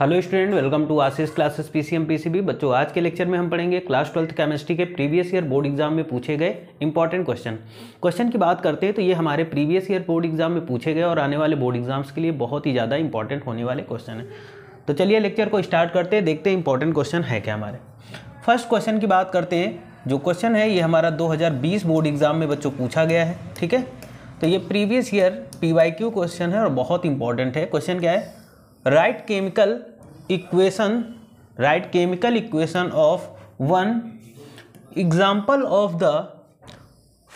Hello student welcome to Ashish classes PCM PCB बच्चों आज के लेक्चर में हम पढ़ेंगे क्लास ट्वेल्थ केमिस्ट्री के प्रीवियस ईयर बोर्ड एग्जाम में पूछे गए इंपॉर्टेंट क्वेश्चन क्वेश्चन की बात करते हैं तो ये हमारे प्रीवियस ईयर बोर्ड एग्जाम में पूछे गए और आने वाले बोर्ड एग्जाम्स के लिए बहुत ही ज़्यादा इंपॉर्टेंट होने वाले क्वेश्चन है तो चलिए लेक्चर को स्टार्ट करते हैं देखते हैं इंपॉर्टेंट क्वेश्चन है क्या हमारे फर्स्ट क्वेश्चन की बात करते हैं जो क्वेश्चन है ये हमारा बीस बोर्ड एग्जाम में बच्चों पूछा गया है ठीक है तो ये प्रीवियस ईयर पी क्वेश्चन है और बहुत इंपॉर्टेंट है क्वेश्चन क्या है write chemical equation write chemical equation of one example of the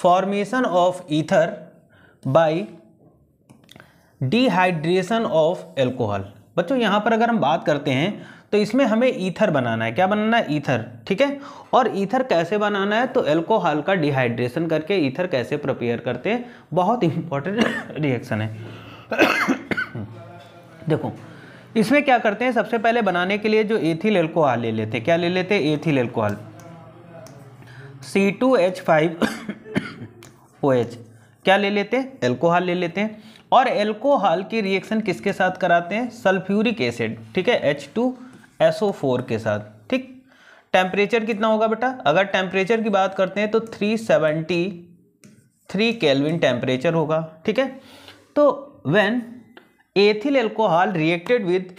formation of ether by dehydration of alcohol बच्चों यहाँ पर अगर हम बात करते हैं तो इसमें हमें ईथर बनाना है क्या बनाना है ईथर ठीक है और ईथर कैसे बनाना है तो एल्कोहल का डिहाइड्रेशन करके ईथर कैसे प्रिपेयर करते हैं बहुत इंपॉर्टेंट रिएक्शन है देखो इसमें क्या करते हैं सबसे पहले बनाने के लिए जो एथिल एल्कोहल ले लेते हैं क्या ले लेते हैं ethyl alcohol C to H five O H क्या ले लेते हैं एल्कोहल ले लेते हैं और एल्कोहल की रिएक्शन किसके साथ कराते हैं सल्फ्यूरिक एसिड ठीक है H two S O four के साथ ठीक टेम्परेचर कितना होगा बेटा अगर टेम्परेचर की बात करते हैं तो three seventy three kelvin temperature होगा ठीक है तो when ethyl alcohol reacted with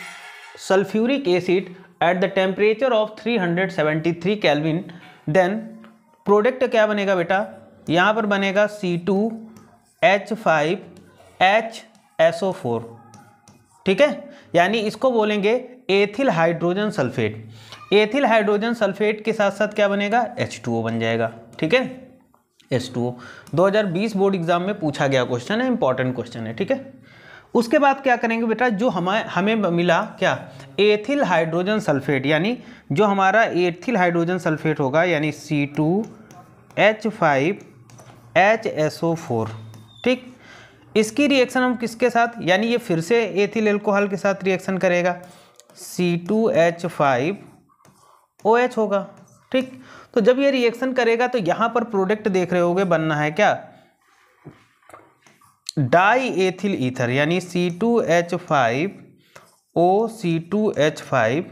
sulphuric acid at the temperature of 373 kelvin then product क्या बनेगा बेटा यहाँ पर बनेगा सी टू फोर ठीक है यानी इसको बोलेंगे ethyl hydrogen sulphate ethyl hydrogen sulphate के साथ साथ क्या बनेगा H2O बन जाएगा ठीक है H2O 2020 बोर्ड एग्जाम में पूछा गया क्वेश्चन है इंपॉर्टेंट क्वेश्चन है ठीक है उसके बाद क्या करेंगे बेटा जो हमें हमें मिला क्या एथिल हाइड्रोजन सल्फेट यानी जो हमारा एथिल हाइड्रोजन सल्फेट होगा यानी सी to H five H S O four ठीक इसकी रिएक्शन हम किसके साथ यानी ये फिर से एथिल एल्कोहल के साथ रिएक्शन करेगा C to H five O H होगा ठीक तो जब ये रिएक्शन करेगा तो यहाँ पर प्रोडक्ट देख रहे होगे बनना है क्या die diethyl ether C C to H five C two to H फाइव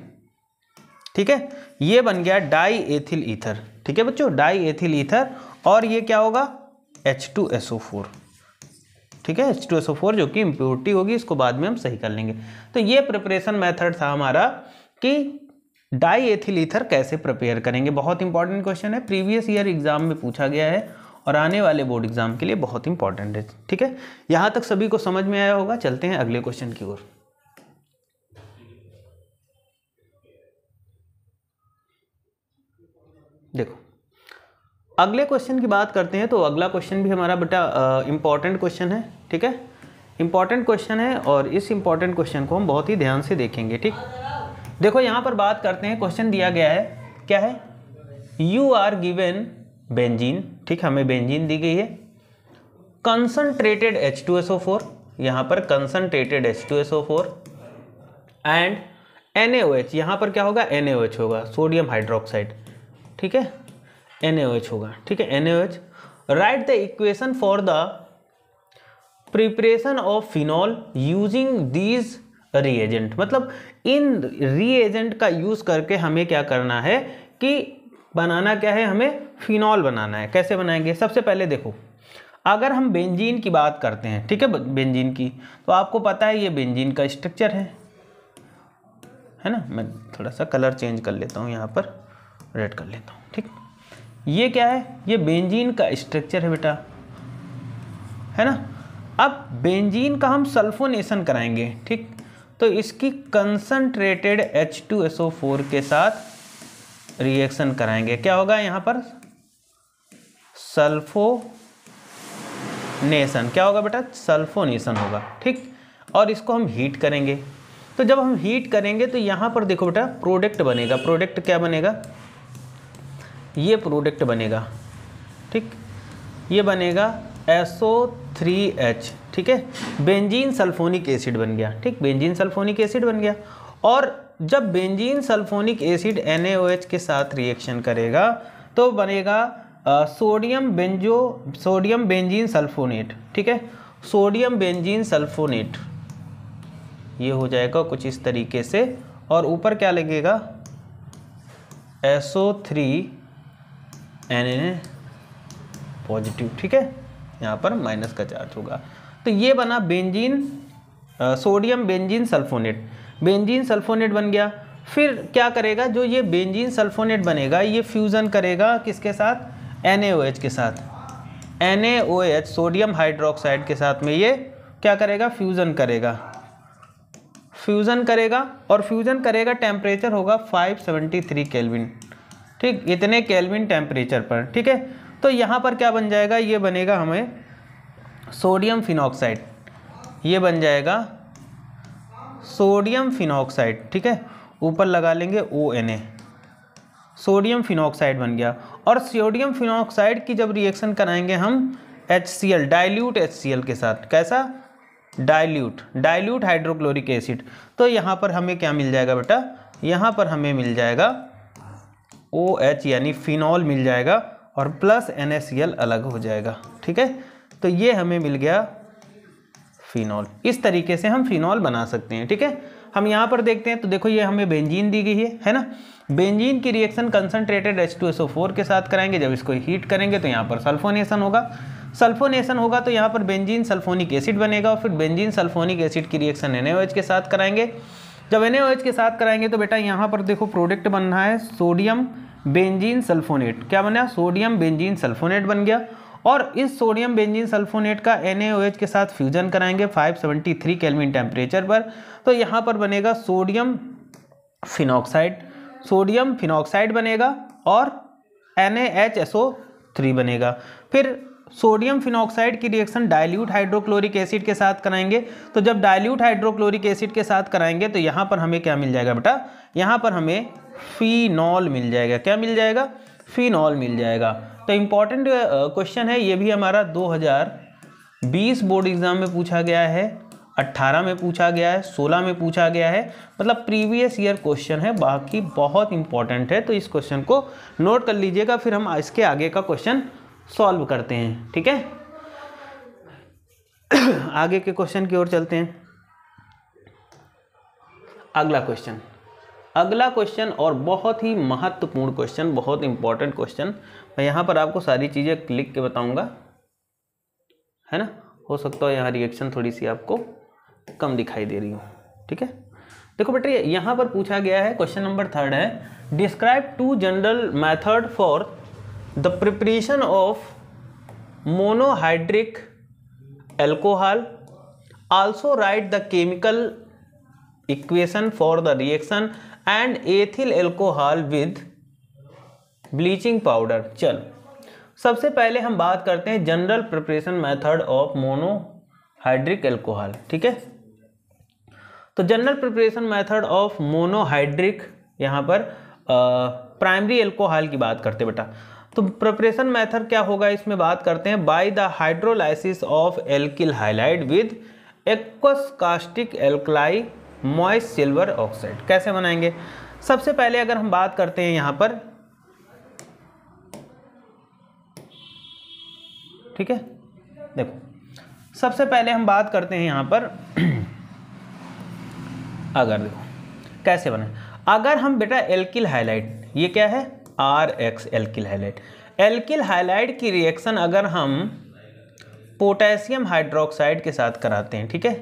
ठीक है ये बन गया डाई एथिल ईथर ठीक है बच्चों डाई एथिल ईथर और ये क्या होगा H two S O four ठीक है H two S O four जो कि इम्प्योरिटी होगी इसको बाद में हम सही कर लेंगे तो ये प्रिपरेशन मेथड था हमारा कि डाई एथिल ईथर कैसे प्रिपेयर करेंगे बहुत इंपॉर्टेंट क्वेश्चन है प्रीवियस ईयर एग्जाम में पूछा गया है और आने वाले बोर्ड एग्ज़ाम के लिए बहुत इंपॉर्टेंट है ठीक है यहां तक सभी को समझ में आया होगा चलते हैं अगले क्वेश्चन की ओर देखो अगले क्वेश्चन की बात करते हैं तो अगला क्वेश्चन भी हमारा बेटा इंपॉर्टेंट क्वेश्चन है ठीक है इंपॉर्टेंट क्वेश्चन है और इस इंपॉर्टेंट क्वेश्चन को हम बहुत ही ध्यान से देखेंगे ठीक देखो यहां पर बात करते हैं क्वेश्चन दिया गया है क्या है यू आर गिवेन बेंजीन ठीक हमें बेंजीन दी गई है concentrated H two S O four यहाँ पर concentrated H two S O four and N A O H यहाँ पर क्या होगा एन ए ओ एच होगा सोडियम हाइड्रोक्साइड ठीक है एन ए ओ एच होगा ठीक है N A O H write the equation for the preparation of phenol using these reagent मतलब इन रिएजेंट का यूज़ करके हमें क्या करना है कि बनाना क्या है हमें फिनॉल बनाना है कैसे बनाएंगे सबसे पहले देखो अगर हम बेंजीन की बात करते हैं ठीक है बेंजीन की तो आपको पता है ये बेंजीन का स्ट्रक्चर है है ना मैं थोड़ा सा कलर चेंज कर लेता हूँ यहाँ पर रेड कर लेता हूँ ठीक ये क्या है ये बेंजीन का स्ट्रक्चर है बेटा है ना अब बेंजीन का हम सल्फोनेशन कराएंगे ठीक तो इसकी concentrated H two S O four के साथ रिएक्शन कराएंगे क्या होगा यहाँ पर सल्फोनेशन क्या होगा बेटा सल्फोनेशन होगा ठीक और इसको हम हीट करेंगे तो जब हम हीट करेंगे तो यहाँ पर देखो बेटा प्रोडक्ट बनेगा प्रोडक्ट क्या बनेगा ये प्रोडक्ट बनेगा ठीक ये बनेगा एसओ थ्री एच ठीक है बेंजीन सल्फोनिक एसिड बन गया ठीक बेंजीन सल्फोनिक एसिड बन गया और जब बेंजीन सल्फोनिक एसिड NaOH के साथ रिएक्शन करेगा तो बनेगा sodium benzo sodium benzene sulphonate ठीक है सोडियम बेंजीन सल्फोनेट ये हो जाएगा कुछ इस तरीके से और ऊपर क्या लगेगा S O three N N positive ठीक है यहाँ पर माइनस का चार्ज होगा तो ये बना benzene sodium benzene sulphonate benzene sulphonate बन गया फिर क्या करेगा जो ये बेंजीन सल्फोनेट बनेगा ये फ्यूज़न करेगा किसके साथ एन के साथ एन सोडियम हाइड्रोक्साइड के साथ में ये क्या करेगा फ्यूज़न करेगा फ्यूज़न करेगा और फ्यूज़न करेगा टेम्परेचर होगा 573 सेवेंटी ठीक इतने केल्विन टेम्परेचर पर ठीक है तो यहाँ पर क्या बन जाएगा ये बनेगा हमें सोडियम फिनॉक्साइड ये बन जाएगा सोडियम फिनॉक्साइड ठीक है ऊपर लगा लेंगे O N A sodium phenoxide बन गया और सोडियम फिनॉक्साइड की जब रिएक्शन कराएंगे हम H C L dilute H C L के साथ कैसा डायल्यूट डायल्यूट हाइड्रोक्लोरिक एसिड तो यहाँ पर हमें क्या मिल जाएगा बेटा यहाँ पर हमें मिल जाएगा ओ एच यानी फिनॉल मिल जाएगा और प्लस एन अलग हो जाएगा ठीक है तो ये हमें मिल गया फिनॉल इस तरीके से हम फिनॉल बना सकते हैं ठीक है हम यहाँ पर देखते हैं तो देखो ये हमें बेंजीन दी गई है है ना बेंजीन की रिएक्शन कंसनट्रेटेड H2SO4 के साथ कराएंगे जब इसको हीट करेंगे तो यहाँ पर सल्फोनेशन होगा सल्फोनेशन होगा तो यहाँ पर बेंजीन सल्फोनिक एसिड बनेगा और फिर बेंजीन सल्फोनिक एसिड की रिएक्शन एन के साथ कराएंगे जब एन के साथ कराएंगे तो बेटा यहाँ पर देखो प्रोडक्ट बन रहा है सोडियम बेंजीन सल्फोनेट क्या बना सोडियम बेंजीन सल्फोनेट बन गया और इस सोडियम बेंजीन सल्फोनेट का एन के साथ फ्यूजन कराएंगे 573 सेवेंटी थ्री कैलमिन टेम्परेचर पर तो यहाँ पर बनेगा सोडियम फिनॉक्साइड सोडियम फिनॉक्साइड बनेगा और एन बनेगा फिर सोडियम फिनॉक्साइड की रिएक्शन डाइल्यूट हाइड्रोक्लोरिक एसिड के साथ कराएंगे तो जब डाइल्यूट हाइड्रोक्लोरिक एसिड के साथ कराएंगे तो यहाँ पर हमें क्या मिल जाएगा बेटा यहाँ पर हमें फिनॉल मिल जाएगा क्या मिल जाएगा फिनॉल मिल hmm. जाएगा तो इम्पॉर्टेंट क्वेश्चन uh, है ये भी हमारा 2020 बोर्ड एग्ज़ाम में पूछा गया है 18 में पूछा गया है 16 में पूछा गया है मतलब प्रीवियस ईयर क्वेश्चन है बाकी बहुत इंपॉर्टेंट है तो इस क्वेश्चन को नोट कर लीजिएगा फिर हम इसके आगे का क्वेश्चन सॉल्व करते हैं ठीक है आगे के क्वेश्चन की ओर चलते हैं अगला क्वेश्चन अगला क्वेश्चन और बहुत ही महत्वपूर्ण क्वेश्चन बहुत इंपॉर्टेंट क्वेश्चन मैं यहाँ पर आपको सारी चीज़ें क्लिक के बताऊँगा है ना हो सकता है यहाँ रिएक्शन थोड़ी सी आपको कम दिखाई दे रही हो ठीक है देखो बेटे यहाँ पर पूछा गया है क्वेश्चन नंबर थर्ड है describe two general method for the preparation of monohydric alcohol also write the chemical equation for the reaction and ethyl alcohol with bleaching powder चल सबसे पहले हम बात करते हैं general preparation method of monohydric alcohol ठीक है तो general preparation method of monohydric यहाँ पर प्राइमरी एल्कोहल की बात करते बेटा तो प्रिपरेशन मेथड क्या होगा इसमें बात करते हैं by the hydrolysis of alkyl halide with aqueous caustic alkali moist silver oxide कैसे बनाएंगे सबसे पहले अगर हम बात करते हैं यहां पर ठीक है देखो सबसे पहले हम बात करते हैं यहां पर अगर देखो कैसे बनाए अगर हम बेटा एल्किल हाइलाइट ये क्या है R X alkyl halide alkyl halide की रिएक्शन अगर हम पोटेशियम हाइड्रोक्साइड के साथ कराते हैं ठीक है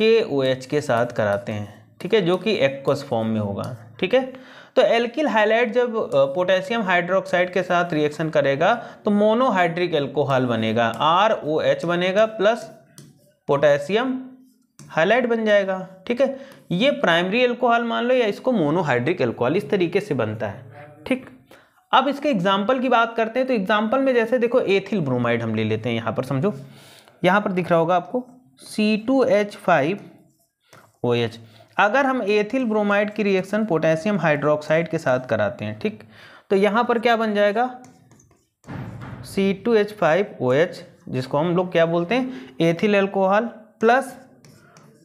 के ओ एच के साथ कराते हैं ठीक है जो कि एक्वस फॉर्म में होगा ठीक है तो एल्किल हाइलाइट जब पोटेशियम हाइड्रोक्साइड के साथ रिएक्शन करेगा तो मोनोहाइड्रिक एल्कोहल बनेगा आर ओ एच बनेगा प्लस पोटेशियम हाइलाइट बन जाएगा ठीक है ये प्राइमरी एल्कोहल मान लो या इसको मोनोहाइड्रिक एल्कोहल इस तरीके से बनता है ठीक अब इसके एग्जाम्पल की बात करते हैं तो एग्जाम्पल में जैसे देखो एथिल ब्रोमाइड हम ले लेते हैं यहाँ पर समझो यहाँ पर दिख रहा होगा आपको C to H five O H अगर हम एथिल ब्रोमाइड की रिएक्शन पोटेशियम हाइड्रोक्साइड के साथ कराते हैं ठीक तो यहाँ पर क्या बन जाएगा C to H five O H जिसको हम लोग क्या बोलते हैं ethyl alcohol plus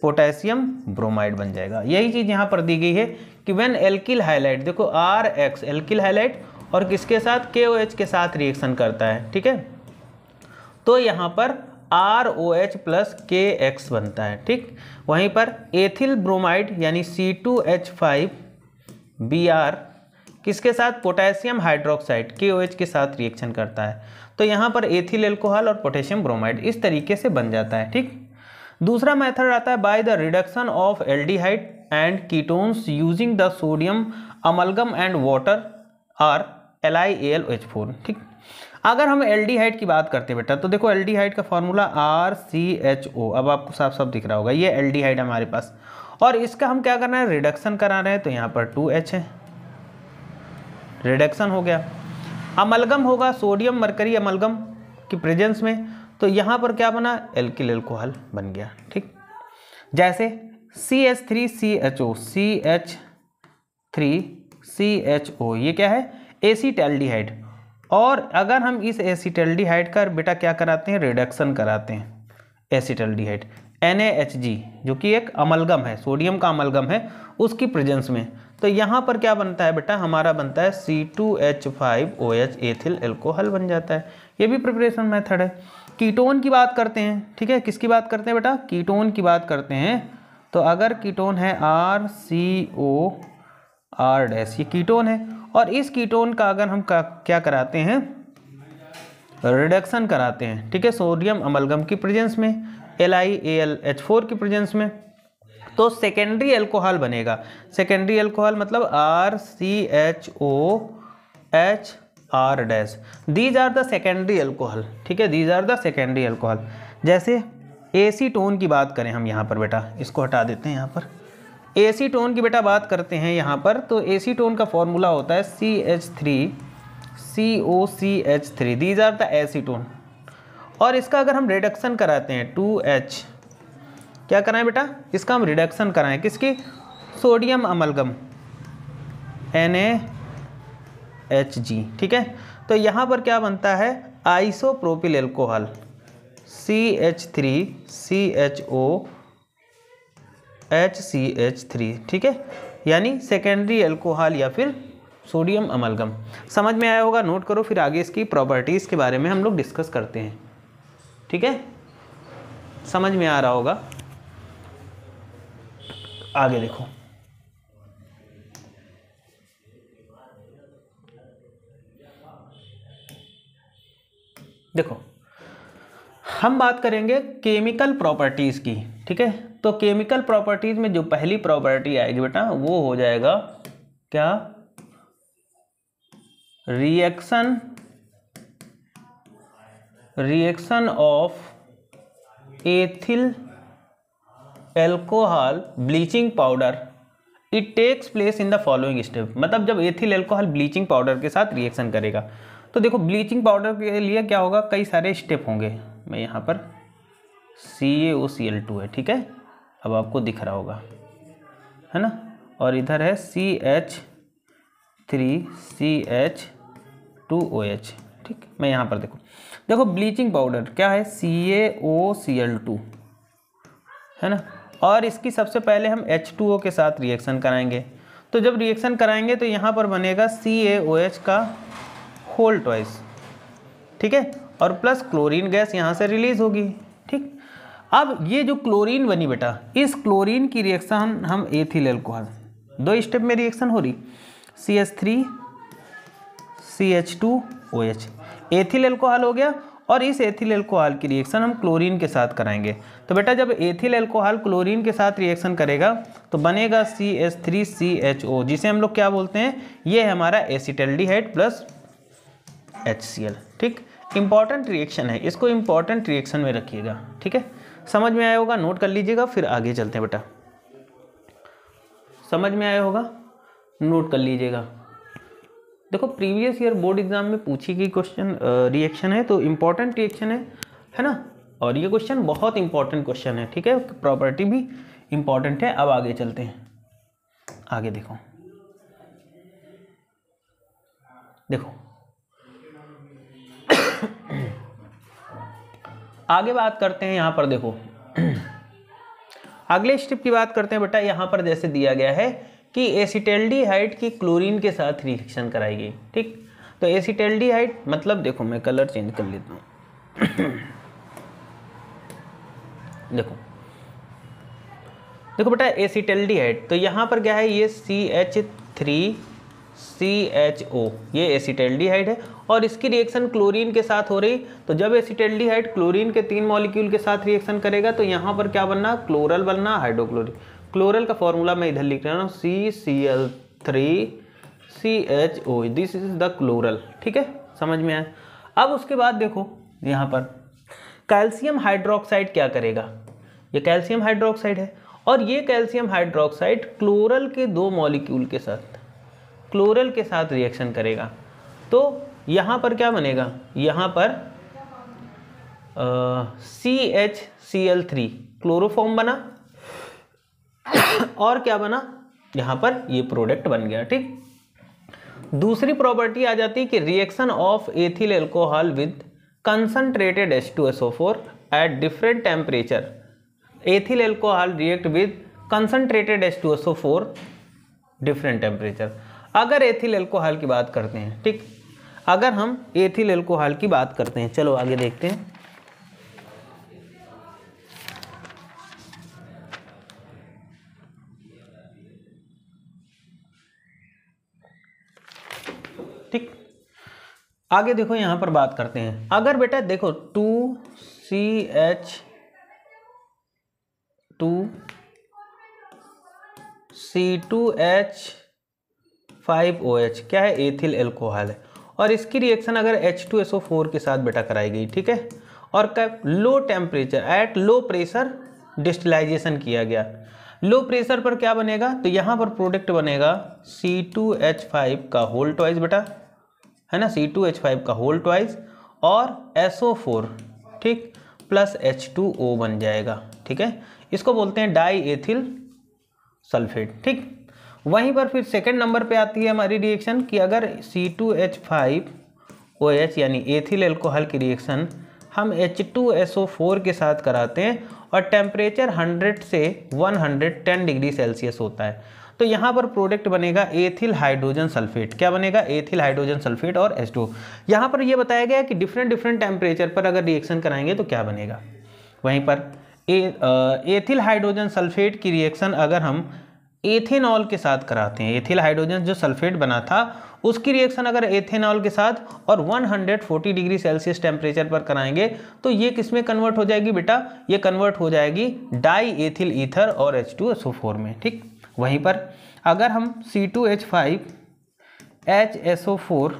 potassium bromide बन जाएगा यही चीज़ यहाँ पर दी गई है कि वेन एल्किल हाईलाइट देखो आर एक्स एल्किल हाईलाइट और किसके साथ के ओ एच के साथ रिएक्शन करता है ठीक है तो यहाँ पर R O H plus K X बनता है ठीक वहीं पर एथिल ब्रोमाइड यानी सी to H five B R किसके साथ पोटेशियम हाइड्रोक्साइड के ओ एच के साथ रिएक्शन करता है तो यहाँ पर एथिल एल्कोहल और पोटेशियम ब्रोमाइड इस तरीके से बन जाता है ठीक दूसरा मेथड आता है by the reduction of aldehyde and ketones using the sodium amalgam and water or L I L H four ठीक अगर हम एल की बात करते हैं बेटा तो देखो एल का formula R C H O अब आपको साफ साफ दिख रहा होगा ये एल हमारे पास और इसका हम क्या करना है रिडक्शन करा रहे हैं तो यहाँ पर टू एच है रिडक्शन हो गया अमलगम होगा सोडियम मरकरी अमलगम की प्रेजेंस में तो यहाँ पर क्या बना एल्किल एल्कोहल बन गया ठीक जैसे C H three C H O C H three C H O ये क्या है एसीट एल्डिहाइड और अगर हम इस एसिटल्डिहाइड का बेटा क्या कराते हैं रिडक्शन कराते हैं एसिटल्डिहाइड एन जो कि एक अमलगम है सोडियम का अमलगम है उसकी प्रेजेंस में तो यहाँ पर क्या बनता है बेटा हमारा बनता है C to H five O H ethyl alcohol बन जाता है ये भी प्रिपरेशन मेथड है कीटोन की बात करते हैं ठीक है किसकी बात करते हैं बेटा कीटोन की बात करते हैं तो अगर कीटोन है R C O R dash ये कीटोन है और इस कीटोन का अगर हम क्या कराते हैं रिडक्शन कराते हैं ठीक है सोडियम अमलगम की प्रेजेंस में L I A L H four की प्रेजेंस में तो सेकेंडरी एल्कोहल बनेगा सेकेंडरी एल्कोहल मतलब R C H O H R dash these are the secondary alcohol ठीक है these are the secondary alcohol जैसे एसीटोन की बात करें हम यहाँ पर बेटा इसको हटा देते हैं यहाँ पर एसीटोन टोन की बेटा बात करते हैं यहाँ पर तो एसी टोन का फॉर्मूला होता है C H three C O C H three these are the acetone और इसका अगर हम रिडक्शन कराते हैं टू एच क्या कराएं बेटा इसका हम रिडक्शन कराएं किसकी sodium amalgam N H G ठीक है तो यहाँ पर क्या बनता है isopropyl alcohol C H three C H O H C H three ठीक है यानी सेकेंडरी एल्कोहल या फिर सोडियम अमलगम समझ में आया होगा नोट करो फिर आगे इसकी प्रॉपर्टीज़ के बारे में हम लोग डिस्कस करते हैं ठीक है समझ में आ रहा होगा आगे देखो देखो हम बात करेंगे केमिकल प्रॉपर्टीज़ की ठीक है तो केमिकल प्रॉपर्टीज में जो पहली प्रॉपर्टी आएगी बेटा वो हो जाएगा क्या reaction reaction of ethyl alcohol bleaching powder it takes place in the following step मतलब जब एथिल एल्कोहल ब्लीचिंग पाउडर के साथ रिएक्शन करेगा तो देखो ब्लीचिंग पाउडर के लिए क्या होगा कई सारे स्टेप होंगे मैं यहाँ पर सी A O C L two है ठीक है अब आपको दिख रहा होगा है ना और इधर है C H three C H two O H ठीक मैं यहाँ पर देखो देखो ब्लीचिंग पाउडर क्या है सी A O C L two है ना और इसकी सबसे पहले हम एच टू ओ के साथ रिएक्शन कराएंगे तो जब रिएक्शन कराएंगे तो यहाँ पर बनेगा सी ए ओ एच का होल ट्वाइस ठीक है और प्लस क्लोरीन गैस यहाँ से रिलीज़ होगी ठीक अब ये जो क्लोरीन बनी बेटा इस क्लोरीन की रिएक्शन हम एथिल एल्कोहल दो स्टेप में रिएक्शन हो रही C H three C H two O H ethyl alcohol हो गया और इस एथिल एल्कोहल की रिएक्शन हम क्लोरीन के साथ कराएंगे तो बेटा जब एथिल एल्कोहल क्लोरीन के साथ रिएक्शन करेगा तो बनेगा C H three C H O जिसे हम लोग क्या बोलते हैं ये है हमारा acetaldehyde plus H C L ठीक इंपॉर्टेंट रिएक्शन है इसको इंपॉर्टेंट रिएक्शन में रखिएगा ठीक है समझ में आया होगा नोट कर लीजिएगा फिर आगे चलते हैं बेटा समझ में आया होगा नोट कर लीजिएगा देखो प्रीवियस ईयर बोर्ड एग्जाम में पूछी गई क्वेश्चन रिएक्शन है तो इम्पॉर्टेंट रिएक्शन है है ना और ये क्वेश्चन बहुत इंपॉर्टेंट क्वेश्चन है ठीक है प्रॉपर्टी भी इम्पॉर्टेंट है अब आगे चलते हैं आगे देखो देखो आगे बात करते हैं यहाँ पर देखो अगले स्टेप की बात करते हैं बेटा यहाँ पर जैसे दिया गया है कि एसिटेल्डिहाइड की क्लोरीन के साथ रिएक्शन कराई गई ठीक तो एसिटेल्डिहाइड मतलब देखो मैं कलर चेंज कर लेता हूँ देखो देखो बेटा हाइट तो यहाँ पर क्या है ये C H three C H O ये हाइट है और इसकी रिएक्शन क्लोरीन के साथ हो रही तो जब एसिटेल्डिहाइड क्लोरीन के तीन मॉलिक्यूल के साथ रिएक्शन करेगा तो यहाँ पर क्या बनना क्लोरल बनना हाइड्रोक्लोरिक क्लोरल का फॉर्मूला मैं इधर लिख रहा हूँ C C L three C H O this is the chloral ठीक है समझ में आए अब उसके बाद देखो यहाँ पर कैल्शियम हाइड्रोक्साइड क्या करेगा ये कैल्शियम हाइड्रोक्साइड है और ये कैल्शियम हाइड्रोक्साइड क्लोरल के दो मॉलिक्यूल के साथ क्लोरल के साथ रिएक्शन करेगा तो यहाँ पर क्या बनेगा यहाँ पर C H C L three chloroform बना और क्या बना यहाँ पर ये प्रोडक्ट बन गया ठीक दूसरी प्रॉपर्टी आ जाती है कि reaction of ethyl alcohol with concentrated H two S O four at different temperature ethyl alcohol react with concentrated H two S O four different temperature अगर एथिल एल्कोहल की बात करते हैं ठीक अगर हम एथिल एल्कोहल की बात करते हैं चलो आगे देखते हैं ठीक आगे देखो यहां पर बात करते हैं अगर बेटा देखो two C H two C to H five O H क्या है एथिल एल्कोहल है और इसकी रिएक्शन अगर H2SO4 के साथ बेटा कराई गई ठीक है और कब low temperature at low pressure distillation किया गया लो प्रेशर पर क्या बनेगा तो यहाँ पर प्रोडक्ट बनेगा C2H5 का होल ट्वाइस बेटा है ना C2H5 का होल ट्वाइस और SO4 ठीक प्लस H2O बन जाएगा ठीक है इसको बोलते हैं डाई एथिल सल्फेट ठीक वहीं पर फिर सेकेंड नंबर पर आती है हमारी रिएक्शन कि अगर C to H five O H यानी एथिल एल्कोहल की रिएक्शन हम H two S O four के साथ कराते हैं और टेम्परेचर 100 से 110 डिग्री सेल्सियस होता है तो यहाँ पर प्रोडक्ट बनेगा एथिल हाइड्रोजन सल्फेट क्या बनेगा एथिल हाइड्रोजन सल्फेट और एच टू यहाँ पर यह बताया गया कि डिफरेंट डिफरेंट टेम्परेचर पर अगर रिएक्शन कराएंगे तो क्या बनेगा वहीं पर uh, ah, ethyl hydrogen sulphate की रिएक्शन अगर हम एथेनॉल के साथ कराते हैं एथिल हाइड्रोजन जो सल्फेट बना था उसकी रिएक्शन अगर एथेनॉल के साथ और 140 डिग्री सेल्सियस टेम्परेचर पर कराएंगे तो ये किस में कन्वर्ट हो जाएगी बेटा ये कन्वर्ट हो जाएगी डाई एथिल ईथर और H2SO4 में ठीक वहीं पर अगर हम C2H5 HSO4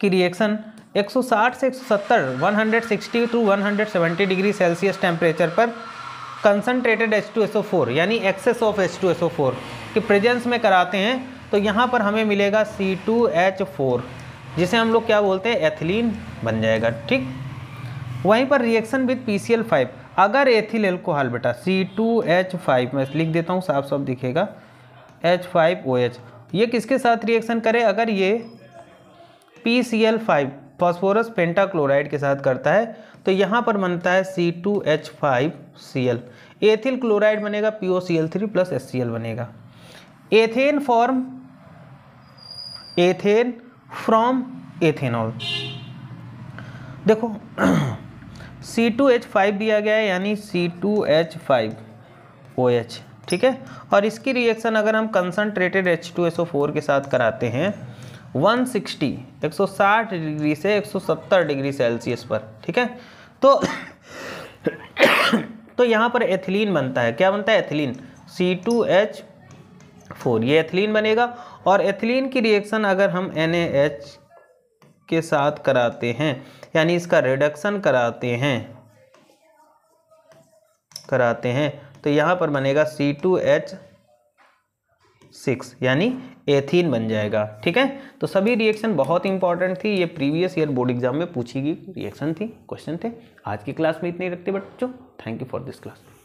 की रिएक्शन 160 से 170 160 टू 170 डिग्री सेल्सियस टेम्परेचर पर कंसनट्रेटेड H2SO4 यानी एक्सेस ऑफ H2SO4 के प्रेजेंस में कराते हैं तो यहाँ पर हमें मिलेगा C2H4 जिसे हम लोग क्या बोलते हैं एथिलीन बन जाएगा ठीक वहीं पर रिएक्शन विद PCl5 अगर एथिल एल्कोहल बेटा C2H5 मैं लिख देता हूँ साफ साफ दिखेगा H5OH ये किसके साथ रिएक्शन करे अगर ये PCl5 फॉस्फोरस पेंटाक्लोराइड के साथ करता है तो यहाँ पर बनता है C to H five C L ethyl chloride बनेगा P O C L three plus S C L बनेगा ethane form ethane from ethanol देखो सी टू एच फाइव दिया गया है यानी सी to H five O H ठीक है और इसकी रिएक्शन अगर हम concentrated H two S O four के साथ कराते हैं 160 160 डिग्री से 170 डिग्री सेल्सियस पर ठीक है तो तो यहाँ पर एथिलीन बनता है क्या बनता है ethylene C to H four ये एथिलीन बनेगा और एथिलीन की रिएक्शन अगर हम एन एच के साथ कराते हैं यानी इसका रिडक्शन कराते हैं कराते हैं तो यहाँ पर बनेगा सी टू एच सिक्स यानी एथीन बन जाएगा ठीक है तो सभी रिएक्शन बहुत इंपॉर्टेंट थी ये प्रीवियस ईयर बोर्ड एग्जाम में पूछी गई रिएक्शन थी क्वेश्चन थे आज की क्लास में इतनी रखते बच्चों thank you for this class